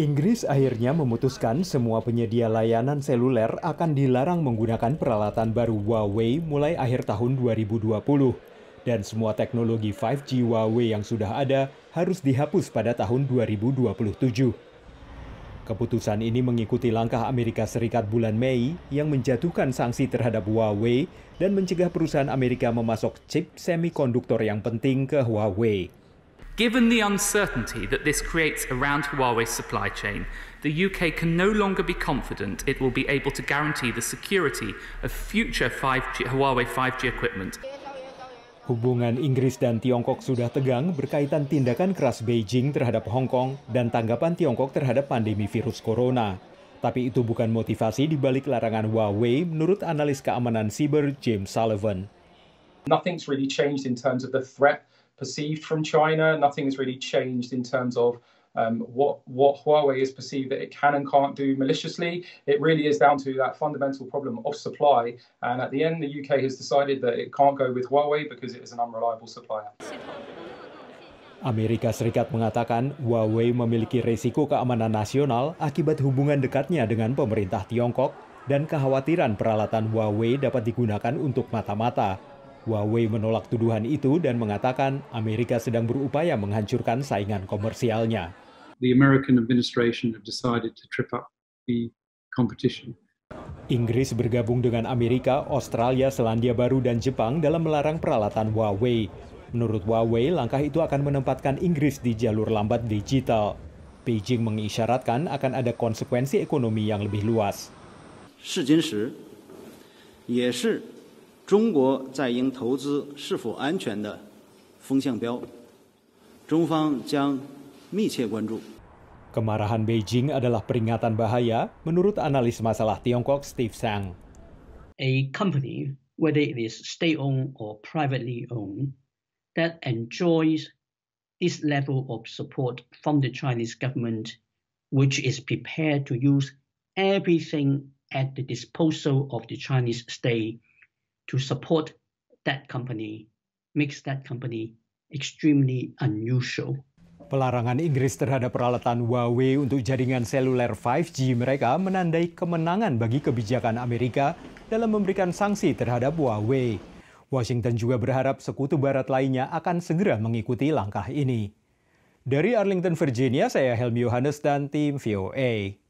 Inggris akhirnya memutuskan semua penyedia layanan seluler akan dilarang menggunakan peralatan baru Huawei mulai akhir tahun 2020 dan semua teknologi 5G Huawei yang sudah ada harus dihapus pada tahun 2027. Keputusan ini mengikuti langkah Amerika Serikat bulan Mei yang menjatuhkan sanksi terhadap Huawei dan mencegah perusahaan Amerika memasok chip semikonduktor yang penting ke Huawei. Given the uncertainty that this creates around Huawei's supply chain, the UK can no longer be confident it will be able to guarantee the security of future 5G, Huawei 5G equipment. Hubungan Inggris dan Tiongkok sudah tegang berkaitan tindakan keras Beijing terhadap Hong Kong dan tanggapan Tiongkok terhadap pandemi virus corona. Tapi itu bukan motivasi di balik larangan Huawei menurut analis keamanan siber James Sullivan. Nothing's really changed in terms of the threat perceived from China. Nothing has really changed in terms of um, what what Huawei is perceived that it can and can't do maliciously. It really is down to that fundamental problem of supply. And at the end, the UK has decided that it can't go with Huawei because it is an unreliable supplier. Amerika Serikat mengatakan Huawei memiliki risiko keamanan nasional akibat hubungan dekatnya dengan pemerintah Tiongkok dan kekhawatiran peralatan Huawei dapat digunakan untuk mata-mata Huawei menolak tuduhan itu dan mengatakan Amerika sedang berupaya menghancurkan saingan komersialnya. The American administration have decided to trip up the competition. Inggris bergabung dengan Amerika, Australia, Selandia Baru, dan Jepang dalam melarang peralatan Huawei. Menurut Huawei, langkah itu akan menempatkan Inggris di jalur lambat digital. Beijing mengisyaratkan akan ada konsekuensi ekonomi yang lebih luas. 中国在英投资是否安全的风向标，中方将密切关注。Kemarahan Beijing adalah peringatan bahaya, menurut analis masalah Tiongkok Steve Sang. A company, whether it is state-owned or privately owned, that enjoys this level of support from the Chinese government, which is prepared to use everything at the disposal of the Chinese state to support that company makes that company extremely unusual. Pelarangan Inggris terhadap peralatan Huawei untuk jaringan seluler 5G mereka menandai kemenangan bagi kebijakan Amerika dalam memberikan sanksi terhadap Huawei. Washington juga berharap sekutu barat lainnya akan segera mengikuti langkah ini. Dari Arlington, Virginia, saya Helmi Yohanes dan tim VOA.